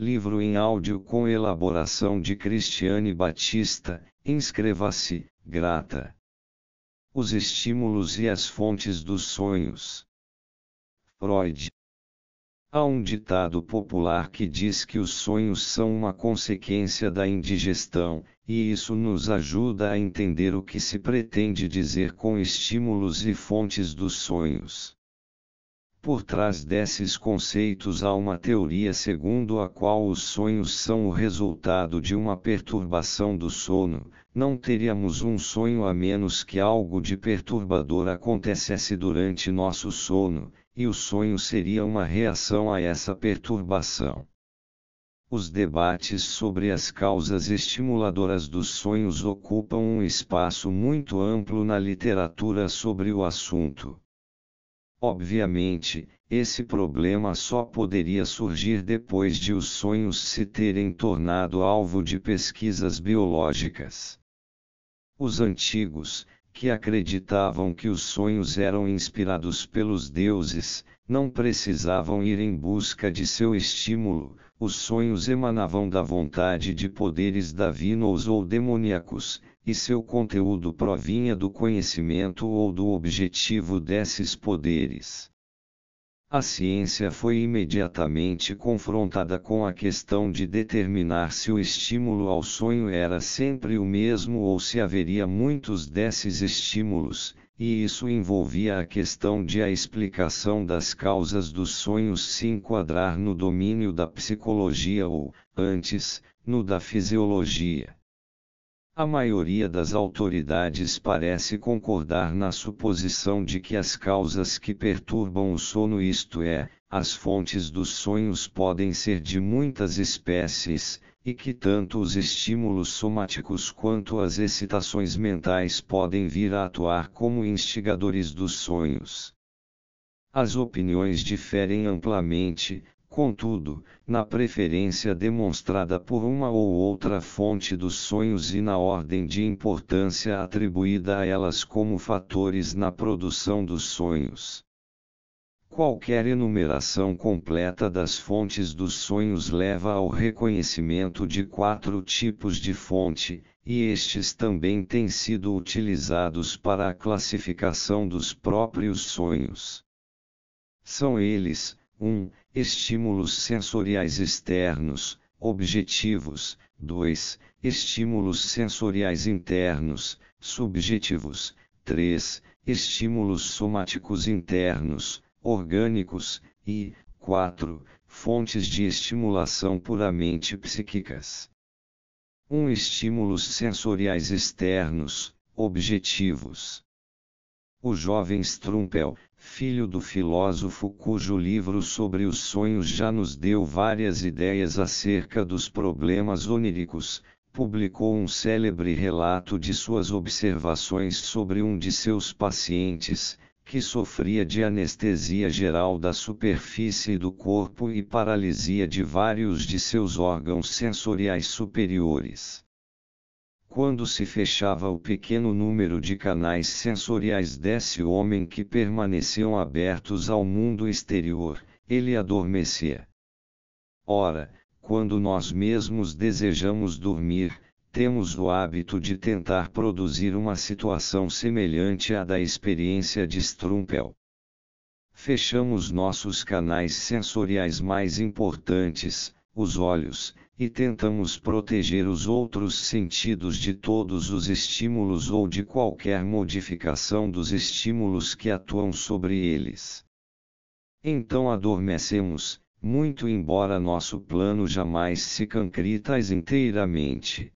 Livro em áudio com elaboração de Cristiane Batista, inscreva-se, grata. Os estímulos e as fontes dos sonhos. Freud. Há um ditado popular que diz que os sonhos são uma consequência da indigestão, e isso nos ajuda a entender o que se pretende dizer com estímulos e fontes dos sonhos. Por trás desses conceitos há uma teoria segundo a qual os sonhos são o resultado de uma perturbação do sono. Não teríamos um sonho a menos que algo de perturbador acontecesse durante nosso sono, e o sonho seria uma reação a essa perturbação. Os debates sobre as causas estimuladoras dos sonhos ocupam um espaço muito amplo na literatura sobre o assunto. Obviamente, esse problema só poderia surgir depois de os sonhos se terem tornado alvo de pesquisas biológicas. Os antigos, que acreditavam que os sonhos eram inspirados pelos deuses, não precisavam ir em busca de seu estímulo, os sonhos emanavam da vontade de poderes davinos ou demoníacos, e seu conteúdo provinha do conhecimento ou do objetivo desses poderes. A ciência foi imediatamente confrontada com a questão de determinar se o estímulo ao sonho era sempre o mesmo ou se haveria muitos desses estímulos, e isso envolvia a questão de a explicação das causas dos sonhos se enquadrar no domínio da psicologia ou, antes, no da fisiologia. A maioria das autoridades parece concordar na suposição de que as causas que perturbam o sono, isto é, as fontes dos sonhos, podem ser de muitas espécies, e que tanto os estímulos somáticos quanto as excitações mentais podem vir a atuar como instigadores dos sonhos. As opiniões diferem amplamente, Contudo, na preferência demonstrada por uma ou outra fonte dos sonhos e na ordem de importância atribuída a elas como fatores na produção dos sonhos. Qualquer enumeração completa das fontes dos sonhos leva ao reconhecimento de quatro tipos de fonte, e estes também têm sido utilizados para a classificação dos próprios sonhos. São eles: 1. Um, estímulos sensoriais externos, objetivos, 2. Estímulos sensoriais internos, subjetivos, 3. Estímulos somáticos internos, orgânicos, e 4. Fontes de estimulação puramente psíquicas. 1. Um, estímulos sensoriais externos, objetivos o jovem Strumpel, filho do filósofo cujo livro sobre os sonhos já nos deu várias ideias acerca dos problemas oníricos, publicou um célebre relato de suas observações sobre um de seus pacientes, que sofria de anestesia geral da superfície do corpo e paralisia de vários de seus órgãos sensoriais superiores. Quando se fechava o pequeno número de canais sensoriais desse homem que permaneciam abertos ao mundo exterior, ele adormecia. Ora, quando nós mesmos desejamos dormir, temos o hábito de tentar produzir uma situação semelhante à da experiência de Strumpel. Fechamos nossos canais sensoriais mais importantes, os olhos, e tentamos proteger os outros sentidos de todos os estímulos ou de qualquer modificação dos estímulos que atuam sobre eles. Então adormecemos, muito embora nosso plano jamais se concretize inteiramente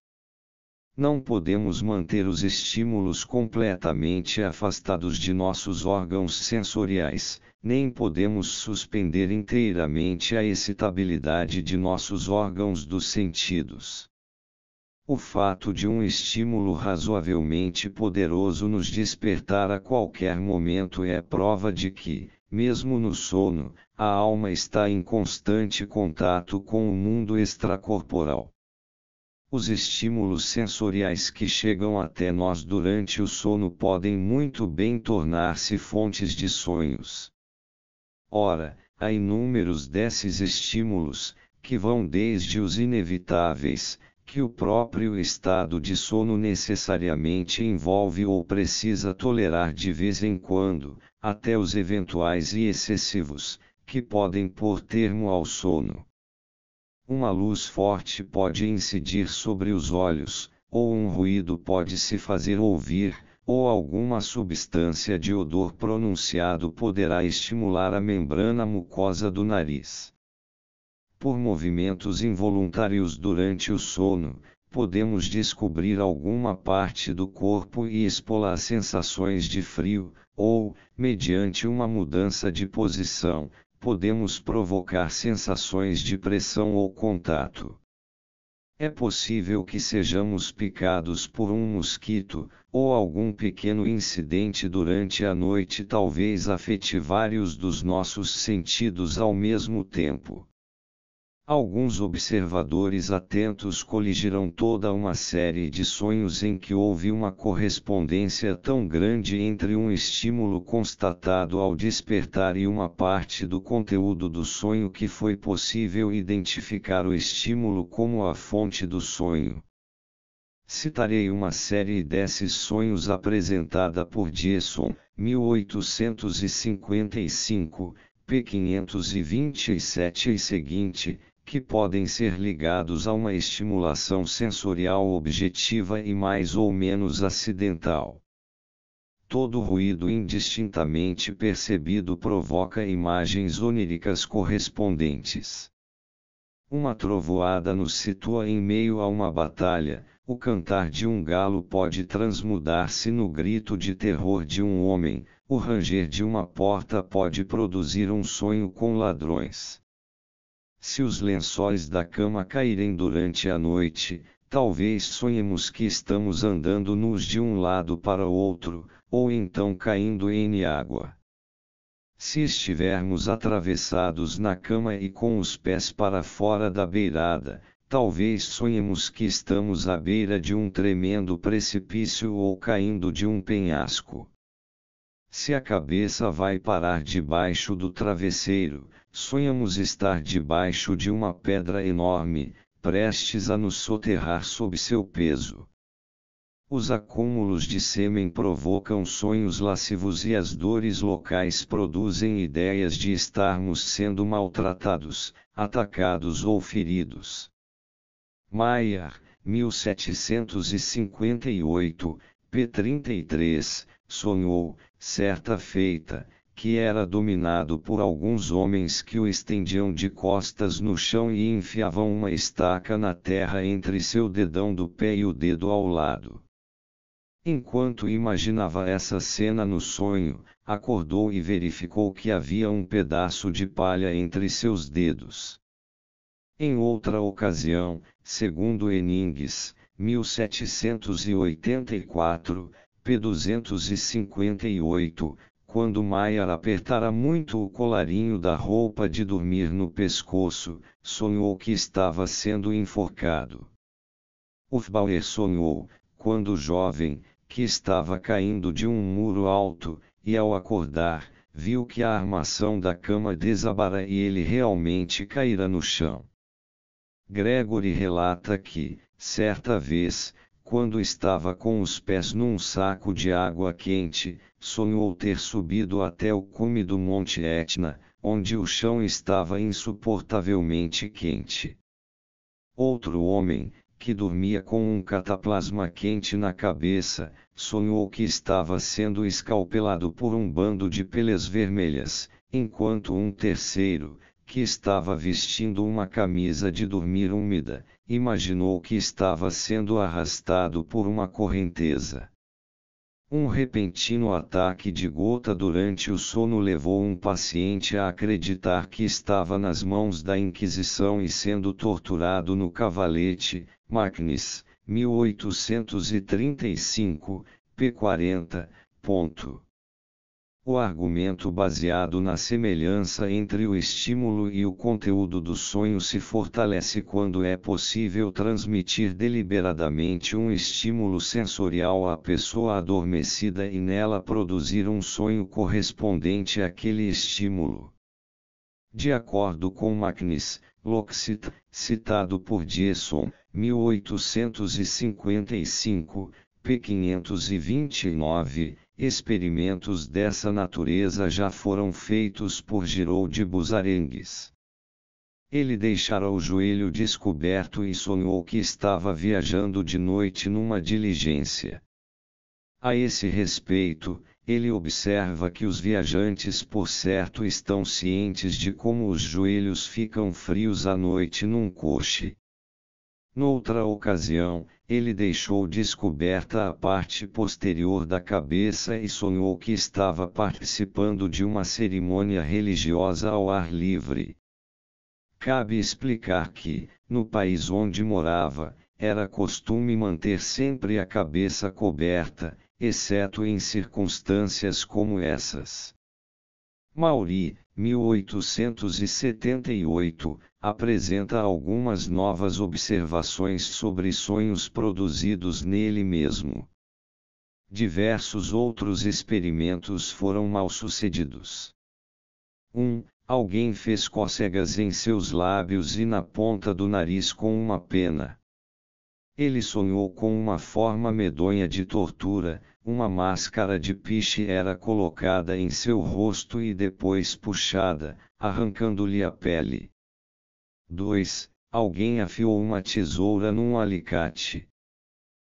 não podemos manter os estímulos completamente afastados de nossos órgãos sensoriais, nem podemos suspender inteiramente a excitabilidade de nossos órgãos dos sentidos. O fato de um estímulo razoavelmente poderoso nos despertar a qualquer momento é prova de que, mesmo no sono, a alma está em constante contato com o mundo extracorporal. Os estímulos sensoriais que chegam até nós durante o sono podem muito bem tornar-se fontes de sonhos. Ora, há inúmeros desses estímulos, que vão desde os inevitáveis, que o próprio estado de sono necessariamente envolve ou precisa tolerar de vez em quando, até os eventuais e excessivos, que podem pôr termo ao sono. Uma luz forte pode incidir sobre os olhos, ou um ruído pode se fazer ouvir, ou alguma substância de odor pronunciado poderá estimular a membrana mucosa do nariz. Por movimentos involuntários durante o sono, podemos descobrir alguma parte do corpo e expolar sensações de frio, ou, mediante uma mudança de posição, podemos provocar sensações de pressão ou contato. É possível que sejamos picados por um mosquito, ou algum pequeno incidente durante a noite talvez afete vários dos nossos sentidos ao mesmo tempo alguns observadores atentos coligirão toda uma série de sonhos em que houve uma correspondência tão grande entre um estímulo constatado ao despertar e uma parte do conteúdo do sonho que foi possível identificar o estímulo como a fonte do sonho. Citarei uma série desses sonhos apresentada por Jason, 1855, P527 e seguinte, que podem ser ligados a uma estimulação sensorial objetiva e mais ou menos acidental. Todo ruído indistintamente percebido provoca imagens oníricas correspondentes. Uma trovoada nos situa em meio a uma batalha, o cantar de um galo pode transmudar-se no grito de terror de um homem, o ranger de uma porta pode produzir um sonho com ladrões. Se os lençóis da cama caírem durante a noite, talvez sonhemos que estamos andando nus de um lado para o outro, ou então caindo em água. Se estivermos atravessados na cama e com os pés para fora da beirada, talvez sonhemos que estamos à beira de um tremendo precipício ou caindo de um penhasco. Se a cabeça vai parar debaixo do travesseiro, Sonhamos estar debaixo de uma pedra enorme, prestes a nos soterrar sob seu peso. Os acúmulos de sêmen provocam sonhos lascivos e as dores locais produzem ideias de estarmos sendo maltratados, atacados ou feridos. Maier, 1758, p. 33, sonhou, certa feita, que era dominado por alguns homens que o estendiam de costas no chão e enfiavam uma estaca na terra entre seu dedão do pé e o dedo ao lado. Enquanto imaginava essa cena no sonho, acordou e verificou que havia um pedaço de palha entre seus dedos. Em outra ocasião, segundo Enningues, 1784, p. 258, quando Maiar apertara muito o colarinho da roupa de dormir no pescoço, sonhou que estava sendo enforcado. Ufbauer sonhou, quando jovem, que estava caindo de um muro alto, e ao acordar, viu que a armação da cama desabara e ele realmente caíra no chão. Gregory relata que, certa vez, quando estava com os pés num saco de água quente, sonhou ter subido até o cume do Monte Etna, onde o chão estava insuportavelmente quente. Outro homem, que dormia com um cataplasma quente na cabeça, sonhou que estava sendo escalpelado por um bando de peles vermelhas, enquanto um terceiro, que estava vestindo uma camisa de dormir úmida, imaginou que estava sendo arrastado por uma correnteza. Um repentino ataque de gota durante o sono levou um paciente a acreditar que estava nas mãos da Inquisição e sendo torturado no cavalete, Magnus, 1835, p. 40. Ponto. O argumento baseado na semelhança entre o estímulo e o conteúdo do sonho se fortalece quando é possível transmitir deliberadamente um estímulo sensorial à pessoa adormecida e nela produzir um sonho correspondente àquele estímulo. De acordo com Magnus, Loxit, citado por Jason, 1855, p. 529, Experimentos dessa natureza já foram feitos por Giroud de Busarengues. Ele deixara o joelho descoberto e sonhou que estava viajando de noite numa diligência. A esse respeito, ele observa que os viajantes por certo estão cientes de como os joelhos ficam frios à noite num coche, Noutra ocasião, ele deixou descoberta a parte posterior da cabeça e sonhou que estava participando de uma cerimônia religiosa ao ar livre. Cabe explicar que, no país onde morava, era costume manter sempre a cabeça coberta, exceto em circunstâncias como essas. Mauri, 1878, apresenta algumas novas observações sobre sonhos produzidos nele mesmo. Diversos outros experimentos foram mal sucedidos. 1. Um, alguém fez cócegas em seus lábios e na ponta do nariz com uma pena. Ele sonhou com uma forma medonha de tortura, uma máscara de piche era colocada em seu rosto e depois puxada, arrancando-lhe a pele. 2. Alguém afiou uma tesoura num alicate.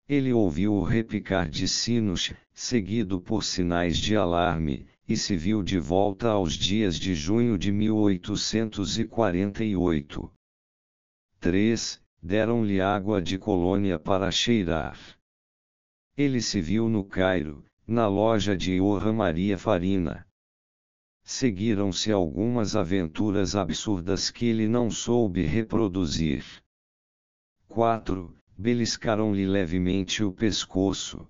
Ele ouviu o repicar de sinos, seguido por sinais de alarme, e se viu de volta aos dias de junho de 1848. 3. Deram-lhe água de colônia para cheirar. Ele se viu no Cairo, na loja de Johan Maria Farina seguiram-se algumas aventuras absurdas que ele não soube reproduzir. 4. Beliscaram-lhe levemente o pescoço.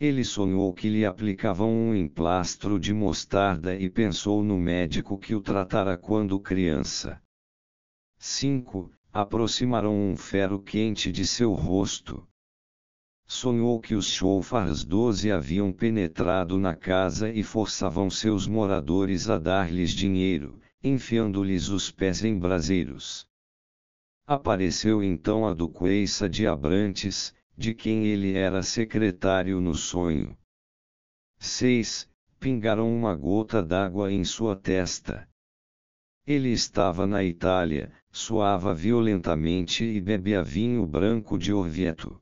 Ele sonhou que lhe aplicavam um emplastro de mostarda e pensou no médico que o tratara quando criança. 5. Aproximaram um ferro quente de seu rosto sonhou que os choufars doze haviam penetrado na casa e forçavam seus moradores a dar-lhes dinheiro, enfiando-lhes os pés em braseiros. Apareceu então a Duqueça de Abrantes, de quem ele era secretário no sonho. 6. Pingaram uma gota d'água em sua testa. Ele estava na Itália, suava violentamente e bebia vinho branco de Orvieto.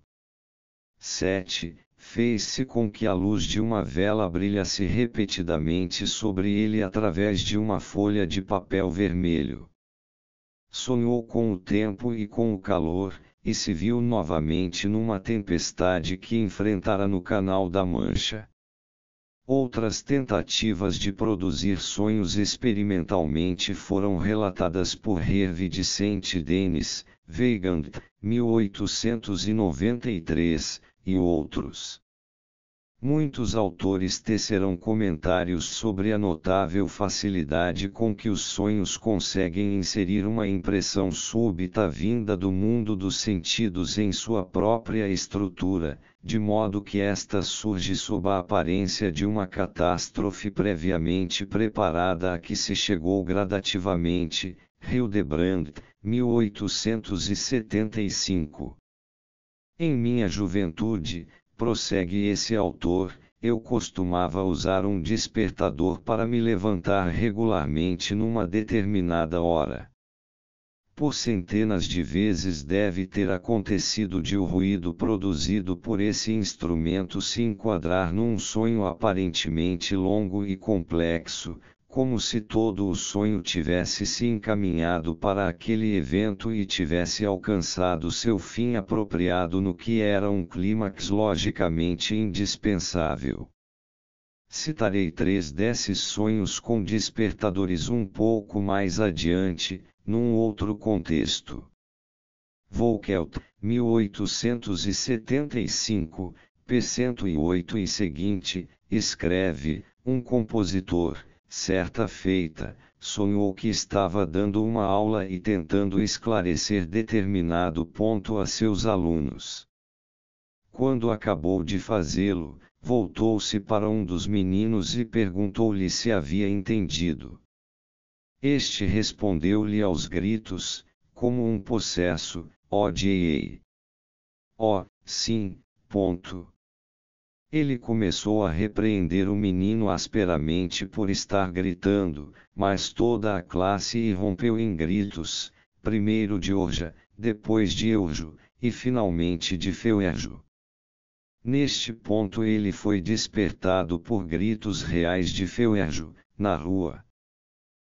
7. Fez-se com que a luz de uma vela brilhasse repetidamente sobre ele através de uma folha de papel vermelho. Sonhou com o tempo e com o calor, e se viu novamente numa tempestade que enfrentara no Canal da Mancha. Outras tentativas de produzir sonhos experimentalmente foram relatadas por Hervé de Saint-Denis, Weigand 1893, e outros. Muitos autores tecerão comentários sobre a notável facilidade com que os sonhos conseguem inserir uma impressão súbita vinda do mundo dos sentidos em sua própria estrutura, de modo que esta surge sob a aparência de uma catástrofe previamente preparada a que se chegou gradativamente. Hildebrand, 1875. Em minha juventude, prossegue esse autor, eu costumava usar um despertador para me levantar regularmente numa determinada hora. Por centenas de vezes deve ter acontecido de o ruído produzido por esse instrumento se enquadrar num sonho aparentemente longo e complexo, como se todo o sonho tivesse se encaminhado para aquele evento e tivesse alcançado seu fim apropriado no que era um clímax logicamente indispensável. Citarei três desses sonhos com despertadores um pouco mais adiante, num outro contexto. Volkelt, 1875, p. 108 e seguinte, escreve, um compositor, Certa feita, sonhou que estava dando uma aula e tentando esclarecer determinado ponto a seus alunos. Quando acabou de fazê-lo, voltou-se para um dos meninos e perguntou-lhe se havia entendido. Este respondeu-lhe aos gritos, como um possesso, odiei. Oh, oh, sim, ponto, ele começou a repreender o menino asperamente por estar gritando, mas toda a classe irrompeu em gritos, primeiro de Orja, depois de Eujo, e finalmente de Feuerjo. Neste ponto ele foi despertado por gritos reais de Feuerjo, na rua.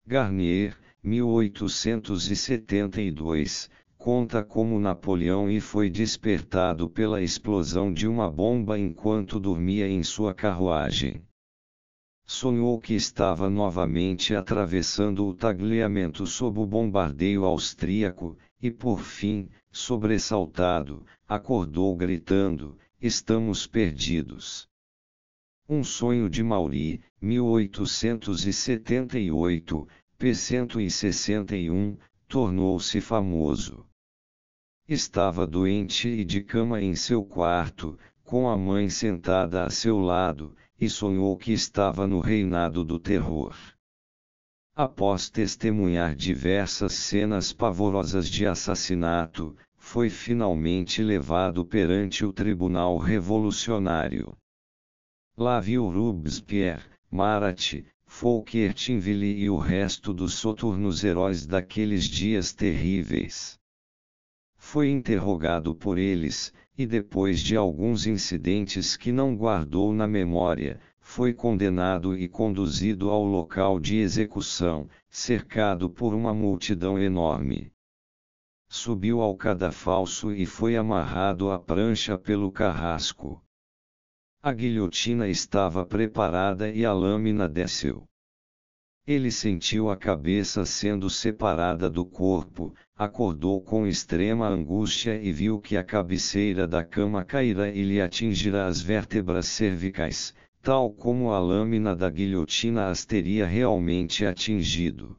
Garnier, 1872, conta como Napoleão e foi despertado pela explosão de uma bomba enquanto dormia em sua carruagem. Sonhou que estava novamente atravessando o tagliamento sob o bombardeio austríaco, e por fim, sobressaltado, acordou gritando: Estamos perdidos. Um Sonho de Mauri, 1878, p. 161, tornou-se famoso. Estava doente e de cama em seu quarto, com a mãe sentada a seu lado, e sonhou que estava no reinado do terror. Após testemunhar diversas cenas pavorosas de assassinato, foi finalmente levado perante o Tribunal Revolucionário. Lá viu Robespierre, Marat, Fouquier-Tinville e o resto dos soturnos heróis daqueles dias terríveis foi interrogado por eles, e depois de alguns incidentes que não guardou na memória, foi condenado e conduzido ao local de execução, cercado por uma multidão enorme. Subiu ao cadafalso e foi amarrado à prancha pelo carrasco. A guilhotina estava preparada e a lâmina desceu. Ele sentiu a cabeça sendo separada do corpo, acordou com extrema angústia e viu que a cabeceira da cama cairá e lhe atingirá as vértebras cervicais, tal como a lâmina da guilhotina as teria realmente atingido.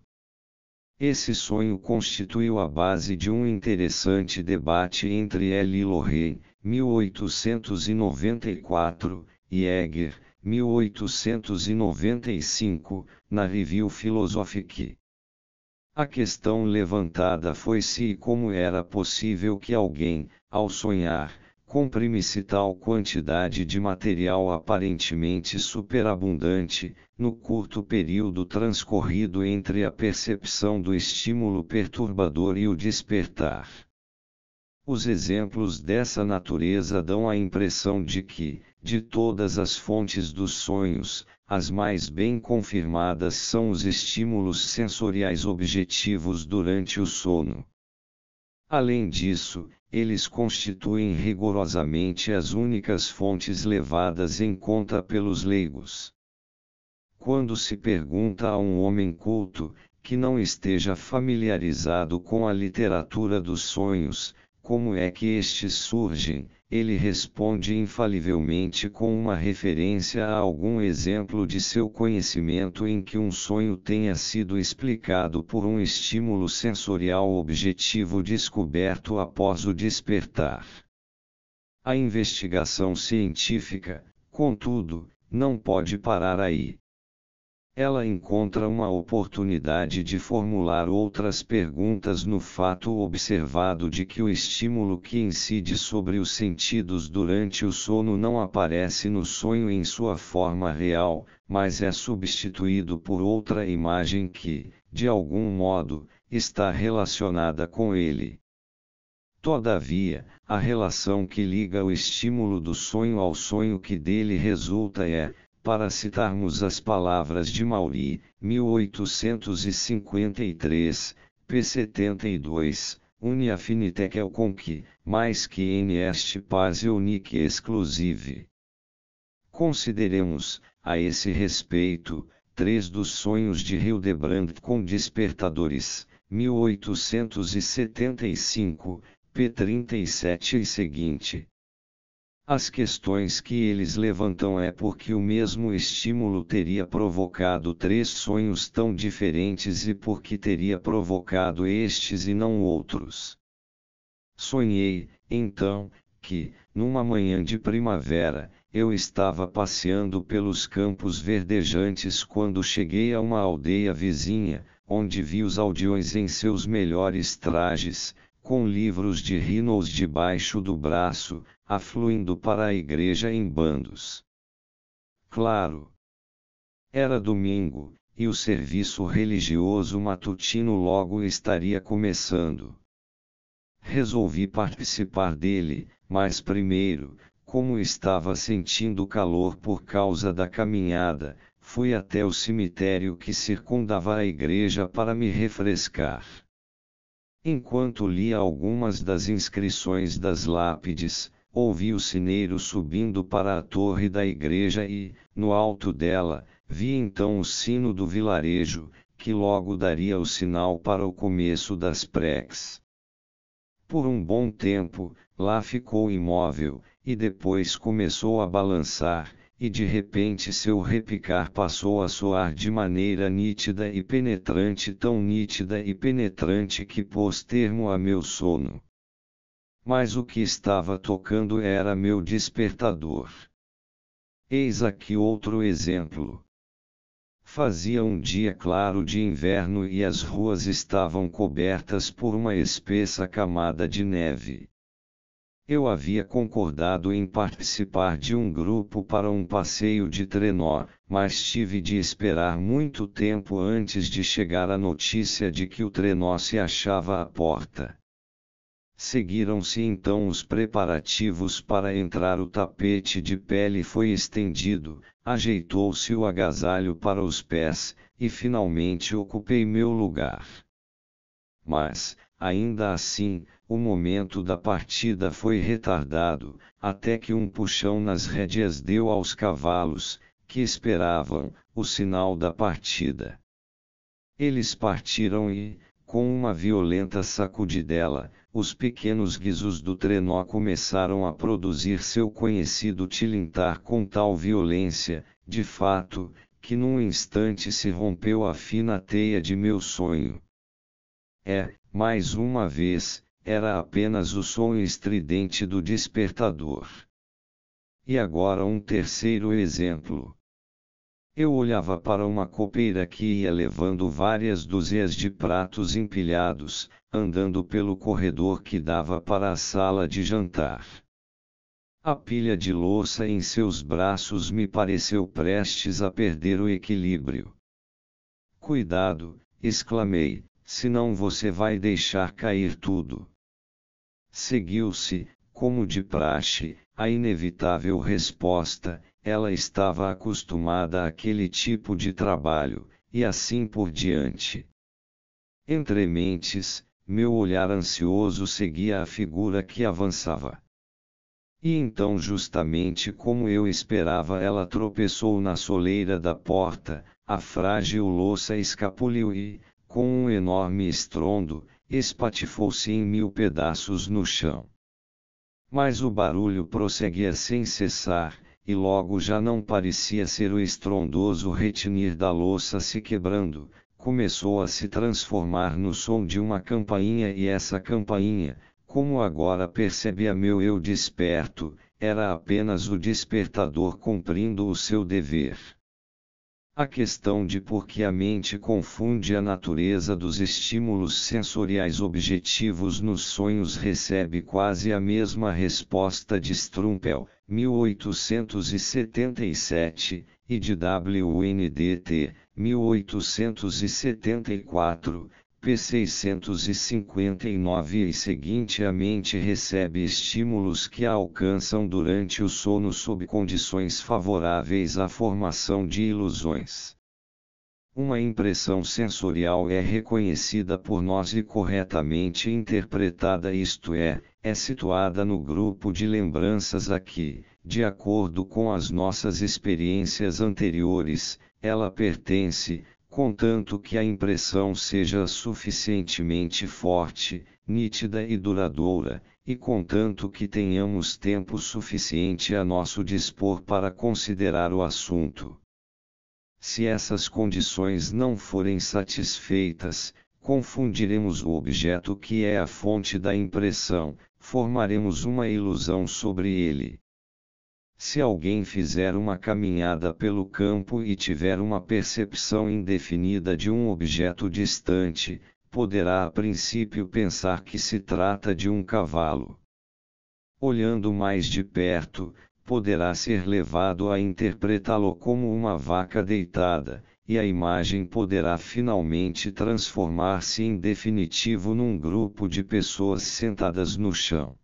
Esse sonho constituiu a base de um interessante debate entre L. Lorrain, 1894, e Egger, 1895, na Review Philosophique. A questão levantada foi se e como era possível que alguém, ao sonhar, comprime-se tal quantidade de material aparentemente superabundante, no curto período transcorrido entre a percepção do estímulo perturbador e o despertar. Os exemplos dessa natureza dão a impressão de que, de todas as fontes dos sonhos, as mais bem confirmadas são os estímulos sensoriais objetivos durante o sono. Além disso, eles constituem rigorosamente as únicas fontes levadas em conta pelos leigos. Quando se pergunta a um homem culto, que não esteja familiarizado com a literatura dos sonhos, como é que estes surgem, ele responde infalivelmente com uma referência a algum exemplo de seu conhecimento em que um sonho tenha sido explicado por um estímulo sensorial objetivo descoberto após o despertar. A investigação científica, contudo, não pode parar aí ela encontra uma oportunidade de formular outras perguntas no fato observado de que o estímulo que incide sobre os sentidos durante o sono não aparece no sonho em sua forma real, mas é substituído por outra imagem que, de algum modo, está relacionada com ele. Todavia, a relação que liga o estímulo do sonho ao sonho que dele resulta é, para citarmos as palavras de Mauri, 1853, p. 72, Uniafinitec Elconc, mais que neste paz e unique exclusive. Consideremos, a esse respeito, três dos sonhos de Hildebrandt com despertadores, 1875, p. 37 e seguinte. As questões que eles levantam é porque o mesmo estímulo teria provocado três sonhos tão diferentes e porque teria provocado estes e não outros. Sonhei, então, que, numa manhã de primavera, eu estava passeando pelos campos verdejantes quando cheguei a uma aldeia vizinha, onde vi os aldeões em seus melhores trajes, com livros de rhinos debaixo do braço, afluindo para a igreja em bandos. Claro. Era domingo, e o serviço religioso matutino logo estaria começando. Resolvi participar dele, mas primeiro, como estava sentindo calor por causa da caminhada, fui até o cemitério que circundava a igreja para me refrescar. Enquanto lia algumas das inscrições das lápides, ouvi o sineiro subindo para a torre da igreja e, no alto dela, vi então o sino do vilarejo, que logo daria o sinal para o começo das preques. Por um bom tempo, lá ficou imóvel, e depois começou a balançar, e de repente seu repicar passou a soar de maneira nítida e penetrante, tão nítida e penetrante que pôs termo a meu sono. Mas o que estava tocando era meu despertador. Eis aqui outro exemplo. Fazia um dia claro de inverno e as ruas estavam cobertas por uma espessa camada de neve eu havia concordado em participar de um grupo para um passeio de trenó, mas tive de esperar muito tempo antes de chegar a notícia de que o trenó se achava à porta. Seguiram-se então os preparativos para entrar. O tapete de pele foi estendido, ajeitou-se o agasalho para os pés, e finalmente ocupei meu lugar. Mas, Ainda assim, o momento da partida foi retardado, até que um puxão nas rédeas deu aos cavalos, que esperavam, o sinal da partida. Eles partiram e, com uma violenta sacudidela, os pequenos guizos do trenó começaram a produzir seu conhecido tilintar com tal violência, de fato, que num instante se rompeu a fina teia de meu sonho. É, mais uma vez, era apenas o sonho estridente do despertador. E agora um terceiro exemplo. Eu olhava para uma copeira que ia levando várias dúzias de pratos empilhados, andando pelo corredor que dava para a sala de jantar. A pilha de louça em seus braços me pareceu prestes a perder o equilíbrio. Cuidado, exclamei, senão você vai deixar cair tudo. Seguiu-se, como de praxe, a inevitável resposta, ela estava acostumada àquele tipo de trabalho, e assim por diante. Entre mentes, meu olhar ansioso seguia a figura que avançava. E então, justamente como eu esperava, ela tropeçou na soleira da porta, a frágil louça escapuliu e, com um enorme estrondo, espatifou-se em mil pedaços no chão. Mas o barulho prosseguia sem cessar, e logo já não parecia ser o estrondoso retinir da louça se quebrando, começou a se transformar no som de uma campainha e essa campainha, como agora percebia meu eu desperto, era apenas o despertador cumprindo o seu dever. A questão de por que a mente confunde a natureza dos estímulos sensoriais objetivos nos sonhos recebe quase a mesma resposta de Strumpel, 1877, e de WNDT, 1874, P659 e seguinte a mente recebe estímulos que a alcançam durante o sono sob condições favoráveis à formação de ilusões. Uma impressão sensorial é reconhecida por nós e corretamente interpretada, isto é, é situada no grupo de lembranças a que, de acordo com as nossas experiências anteriores, ela pertence, contanto que a impressão seja suficientemente forte, nítida e duradoura, e contanto que tenhamos tempo suficiente a nosso dispor para considerar o assunto. Se essas condições não forem satisfeitas, confundiremos o objeto que é a fonte da impressão, formaremos uma ilusão sobre ele. Se alguém fizer uma caminhada pelo campo e tiver uma percepção indefinida de um objeto distante, poderá a princípio pensar que se trata de um cavalo. Olhando mais de perto, poderá ser levado a interpretá-lo como uma vaca deitada, e a imagem poderá finalmente transformar-se em definitivo num grupo de pessoas sentadas no chão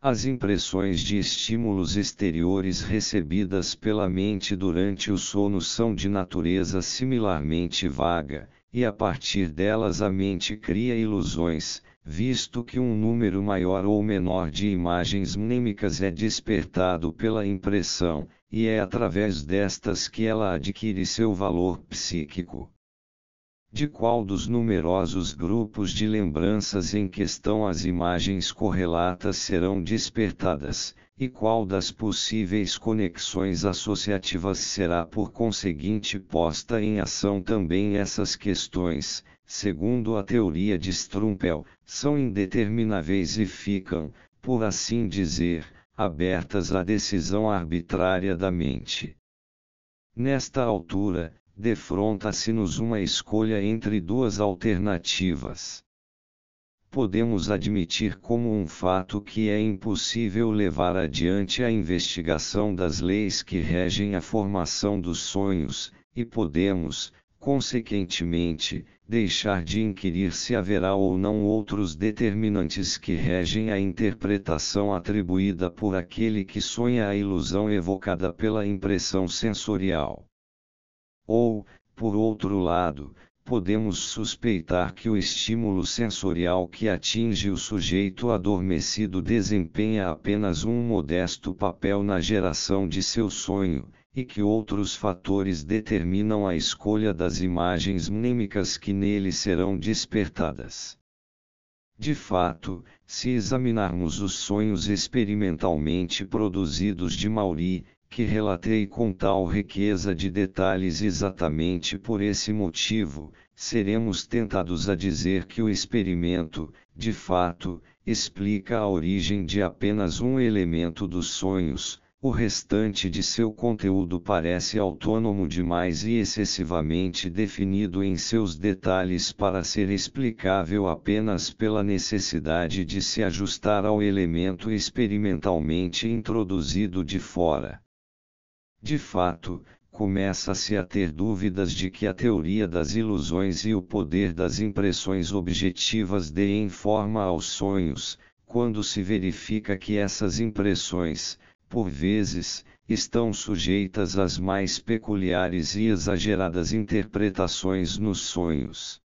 as impressões de estímulos exteriores recebidas pela mente durante o sono são de natureza similarmente vaga, e a partir delas a mente cria ilusões, visto que um número maior ou menor de imagens mnêmicas é despertado pela impressão, e é através destas que ela adquire seu valor psíquico de qual dos numerosos grupos de lembranças em questão as imagens correlatas serão despertadas, e qual das possíveis conexões associativas será por conseguinte posta em ação também essas questões, segundo a teoria de Strumpel, são indetermináveis e ficam, por assim dizer, abertas à decisão arbitrária da mente. Nesta altura, defronta-se-nos uma escolha entre duas alternativas. Podemos admitir como um fato que é impossível levar adiante a investigação das leis que regem a formação dos sonhos, e podemos, consequentemente, deixar de inquirir se haverá ou não outros determinantes que regem a interpretação atribuída por aquele que sonha a ilusão evocada pela impressão sensorial. Ou, por outro lado, podemos suspeitar que o estímulo sensorial que atinge o sujeito adormecido desempenha apenas um modesto papel na geração de seu sonho, e que outros fatores determinam a escolha das imagens mnêmicas que nele serão despertadas. De fato, se examinarmos os sonhos experimentalmente produzidos de Mauri, que relatei com tal riqueza de detalhes exatamente por esse motivo, seremos tentados a dizer que o experimento, de fato, explica a origem de apenas um elemento dos sonhos, o restante de seu conteúdo parece autônomo demais e excessivamente definido em seus detalhes para ser explicável apenas pela necessidade de se ajustar ao elemento experimentalmente introduzido de fora. De fato, começa-se a ter dúvidas de que a teoria das ilusões e o poder das impressões objetivas deem forma aos sonhos, quando se verifica que essas impressões, por vezes, estão sujeitas às mais peculiares e exageradas interpretações nos sonhos.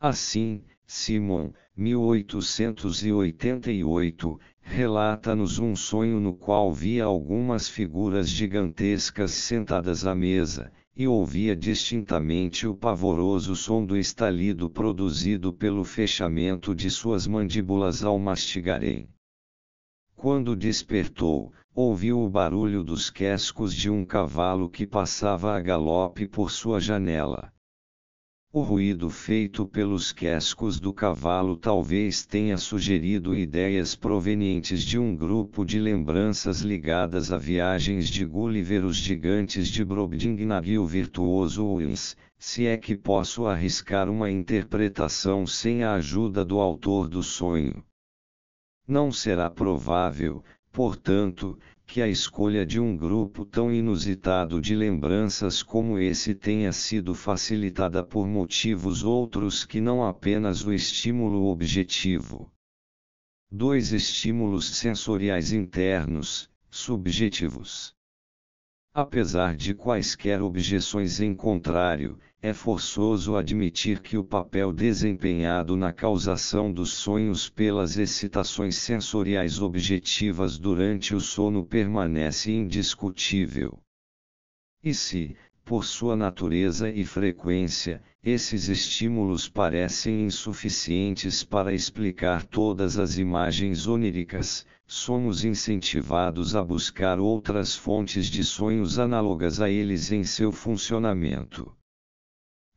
Assim, Simon, 1888, relata-nos um sonho no qual via algumas figuras gigantescas sentadas à mesa, e ouvia distintamente o pavoroso som do estalido produzido pelo fechamento de suas mandíbulas ao mastigarem. Quando despertou, ouviu o barulho dos cascos de um cavalo que passava a galope por sua janela. O ruído feito pelos cascos do cavalo talvez tenha sugerido ideias provenientes de um grupo de lembranças ligadas a viagens de Gulliver os gigantes de Brobdingnag e o virtuoso Wills, se é que posso arriscar uma interpretação sem a ajuda do autor do sonho. Não será provável, portanto, que a escolha de um grupo tão inusitado de lembranças como esse tenha sido facilitada por motivos outros que não apenas o estímulo objetivo. Dois estímulos sensoriais internos, subjetivos. Apesar de quaisquer objeções em contrário, é forçoso admitir que o papel desempenhado na causação dos sonhos pelas excitações sensoriais objetivas durante o sono permanece indiscutível. E se, por sua natureza e frequência, esses estímulos parecem insuficientes para explicar todas as imagens oníricas, somos incentivados a buscar outras fontes de sonhos análogas a eles em seu funcionamento.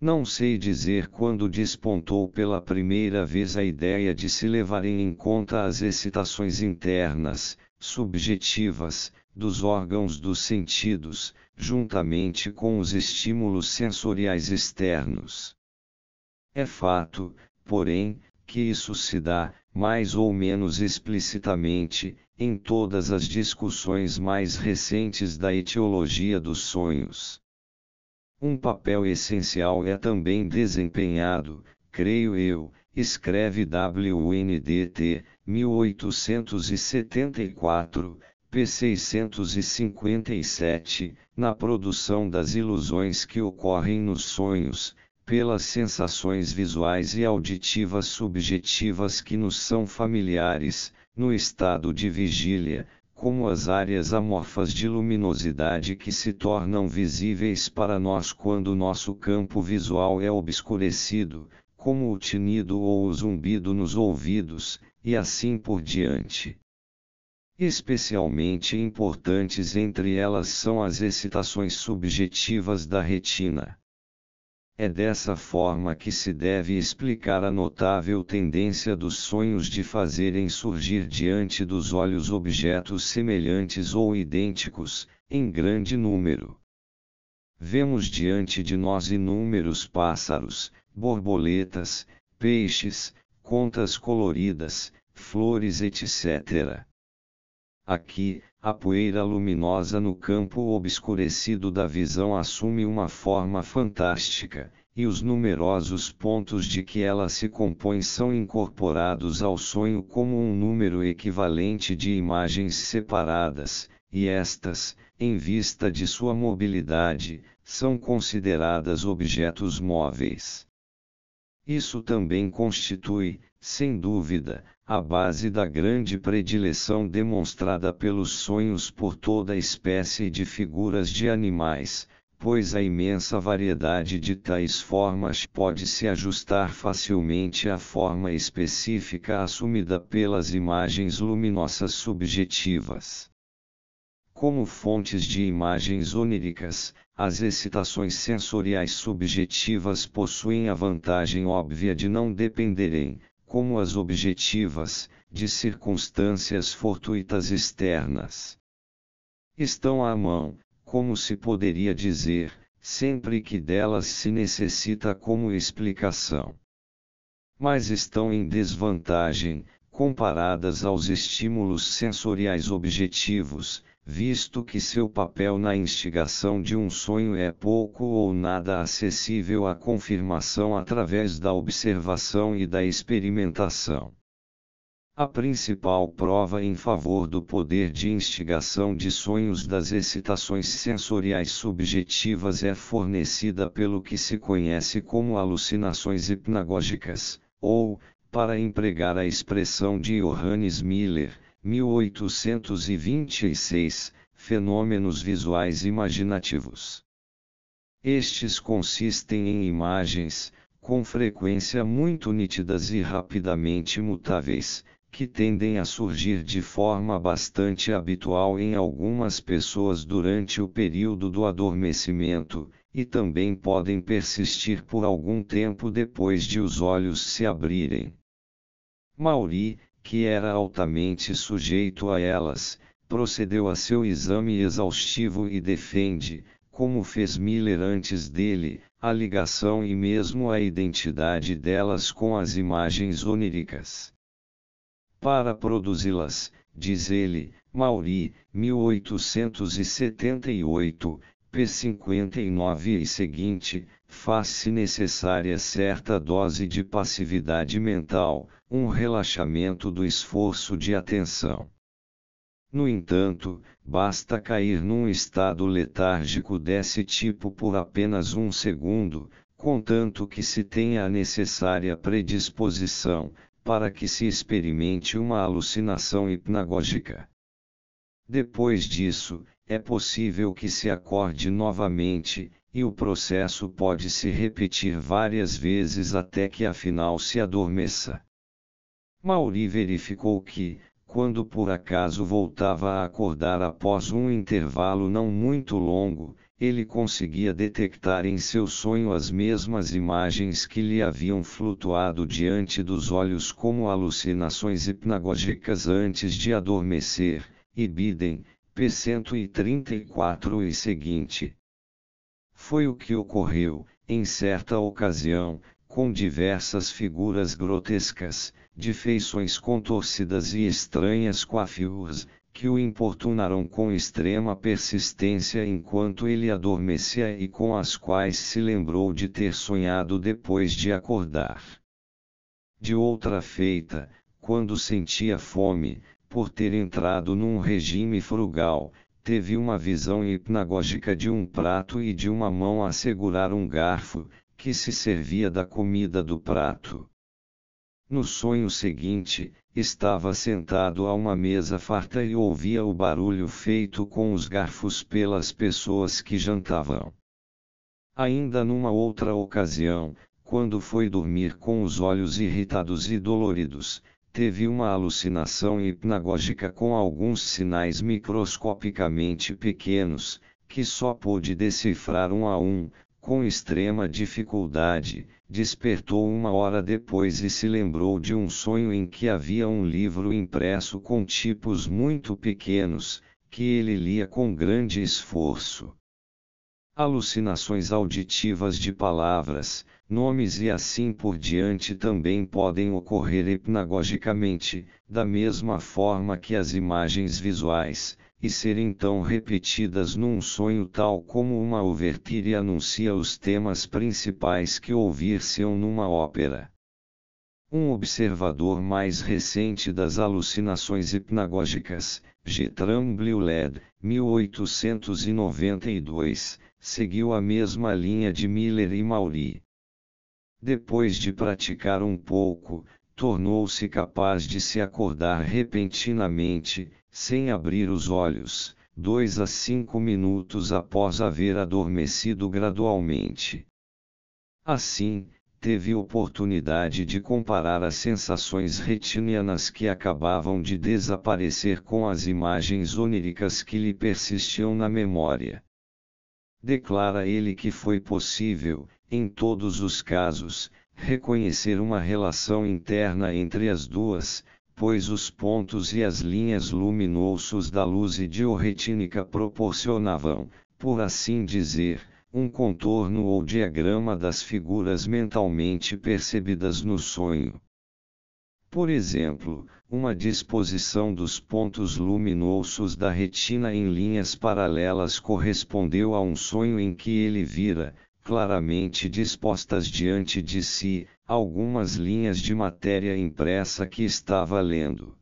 Não sei dizer quando despontou pela primeira vez a ideia de se levarem em conta as excitações internas, subjetivas, dos órgãos dos sentidos, juntamente com os estímulos sensoriais externos. É fato, porém, que isso se dá, mais ou menos explicitamente, em todas as discussões mais recentes da etiologia dos sonhos. Um papel essencial é também desempenhado, creio eu, escreve WNDT, 1874, p. 657, na produção das ilusões que ocorrem nos sonhos, pelas sensações visuais e auditivas subjetivas que nos são familiares, no estado de vigília, como as áreas amorfas de luminosidade que se tornam visíveis para nós quando nosso campo visual é obscurecido, como o tinido ou o zumbido nos ouvidos, e assim por diante. Especialmente importantes entre elas são as excitações subjetivas da retina. É dessa forma que se deve explicar a notável tendência dos sonhos de fazerem surgir diante dos olhos objetos semelhantes ou idênticos, em grande número. Vemos diante de nós inúmeros pássaros, borboletas, peixes, contas coloridas, flores, etc. Aqui, a poeira luminosa no campo obscurecido da visão assume uma forma fantástica, e os numerosos pontos de que ela se compõe são incorporados ao sonho como um número equivalente de imagens separadas, e estas, em vista de sua mobilidade, são consideradas objetos móveis. Isso também constitui, sem dúvida, a base da grande predileção demonstrada pelos sonhos por toda espécie de figuras de animais, pois a imensa variedade de tais formas pode se ajustar facilmente à forma específica assumida pelas imagens luminosas subjetivas. Como fontes de imagens oníricas, as excitações sensoriais subjetivas possuem a vantagem óbvia de não dependerem, como as objetivas, de circunstâncias fortuitas externas. Estão à mão, como se poderia dizer, sempre que delas se necessita como explicação. Mas estão em desvantagem, comparadas aos estímulos sensoriais objetivos, visto que seu papel na instigação de um sonho é pouco ou nada acessível à confirmação através da observação e da experimentação. A principal prova em favor do poder de instigação de sonhos das excitações sensoriais subjetivas é fornecida pelo que se conhece como alucinações hipnagógicas, ou, para empregar a expressão de Johannes Miller, 1826, Fenômenos visuais imaginativos. Estes consistem em imagens, com frequência muito nítidas e rapidamente mutáveis, que tendem a surgir de forma bastante habitual em algumas pessoas durante o período do adormecimento, e também podem persistir por algum tempo depois de os olhos se abrirem. Mauri, que era altamente sujeito a elas, procedeu a seu exame exaustivo e defende, como fez Miller antes dele, a ligação e mesmo a identidade delas com as imagens oníricas. Para produzi-las, diz ele, Mauri, 1878, P59 e seguinte, faz-se necessária certa dose de passividade mental, um relaxamento do esforço de atenção. No entanto, basta cair num estado letárgico desse tipo por apenas um segundo, contanto que se tenha a necessária predisposição, para que se experimente uma alucinação hipnagógica. Depois disso, é possível que se acorde novamente, e o processo pode se repetir várias vezes até que afinal se adormeça. Mauri verificou que, quando por acaso voltava a acordar após um intervalo não muito longo, ele conseguia detectar em seu sonho as mesmas imagens que lhe haviam flutuado diante dos olhos como alucinações hipnagógicas antes de adormecer, e Biden, p. 134 e seguinte. Foi o que ocorreu, em certa ocasião, com diversas figuras grotescas, de feições contorcidas e estranhas coafiúras, que o importunaram com extrema persistência enquanto ele adormecia e com as quais se lembrou de ter sonhado depois de acordar. De outra feita, quando sentia fome, por ter entrado num regime frugal, teve uma visão hipnagógica de um prato e de uma mão a segurar um garfo, que se servia da comida do prato. No sonho seguinte, estava sentado a uma mesa farta e ouvia o barulho feito com os garfos pelas pessoas que jantavam. Ainda numa outra ocasião, quando foi dormir com os olhos irritados e doloridos, teve uma alucinação hipnagógica com alguns sinais microscopicamente pequenos, que só pôde decifrar um a um, com extrema dificuldade, despertou uma hora depois e se lembrou de um sonho em que havia um livro impresso com tipos muito pequenos, que ele lia com grande esforço alucinações auditivas de palavras, nomes e assim por diante também podem ocorrer hipnagogicamente, da mesma forma que as imagens visuais, e ser então repetidas num sonho tal como uma overture anuncia os temas principais que ouvir-se-ão numa ópera. Um observador mais recente das alucinações hipnagógicas, Getram Led, 1892, seguiu a mesma linha de Miller e Maury. Depois de praticar um pouco, tornou-se capaz de se acordar repentinamente, sem abrir os olhos, dois a cinco minutos após haver adormecido gradualmente. Assim, teve oportunidade de comparar as sensações retinianas que acabavam de desaparecer com as imagens oníricas que lhe persistiam na memória declara ele que foi possível, em todos os casos, reconhecer uma relação interna entre as duas, pois os pontos e as linhas luminosos da luz idioretínica proporcionavam, por assim dizer, um contorno ou diagrama das figuras mentalmente percebidas no sonho. Por exemplo, uma disposição dos pontos luminosos da retina em linhas paralelas correspondeu a um sonho em que ele vira, claramente dispostas diante de si, algumas linhas de matéria impressa que estava lendo.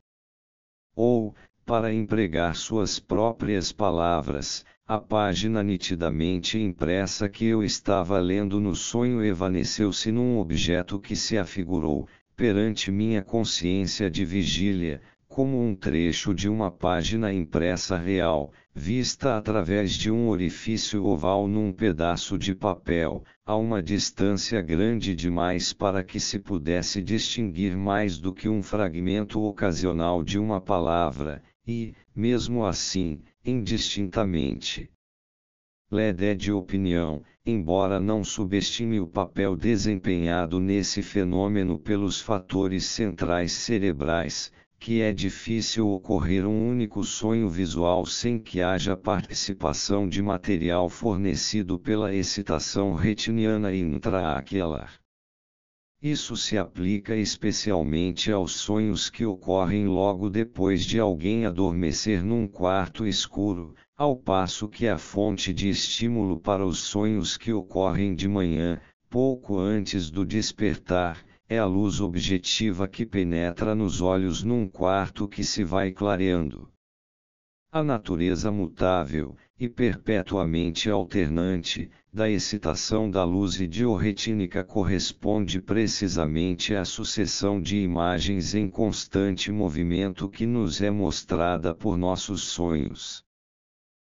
Ou, para empregar suas próprias palavras, a página nitidamente impressa que eu estava lendo no sonho evaneceu-se num objeto que se afigurou, perante minha consciência de vigília, como um trecho de uma página impressa real, vista através de um orifício oval num pedaço de papel, a uma distância grande demais para que se pudesse distinguir mais do que um fragmento ocasional de uma palavra, e, mesmo assim, indistintamente. Led é de opinião, embora não subestime o papel desempenhado nesse fenômeno pelos fatores centrais cerebrais, que é difícil ocorrer um único sonho visual sem que haja participação de material fornecido pela excitação retiniana intraaquelar. Isso se aplica especialmente aos sonhos que ocorrem logo depois de alguém adormecer num quarto escuro, ao passo que a fonte de estímulo para os sonhos que ocorrem de manhã, pouco antes do despertar, é a luz objetiva que penetra nos olhos num quarto que se vai clareando. A natureza mutável, e perpetuamente alternante, da excitação da luz idioretínica corresponde precisamente à sucessão de imagens em constante movimento que nos é mostrada por nossos sonhos.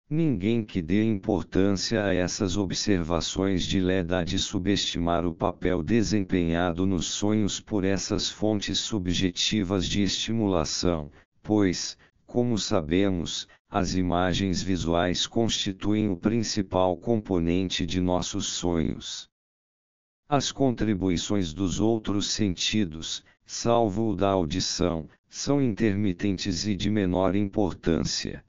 Ninguém que dê importância a essas observações de Leda de subestimar o papel desempenhado nos sonhos por essas fontes subjetivas de estimulação, pois, como sabemos, as imagens visuais constituem o principal componente de nossos sonhos. As contribuições dos outros sentidos, salvo o da audição, são intermitentes e de menor importância.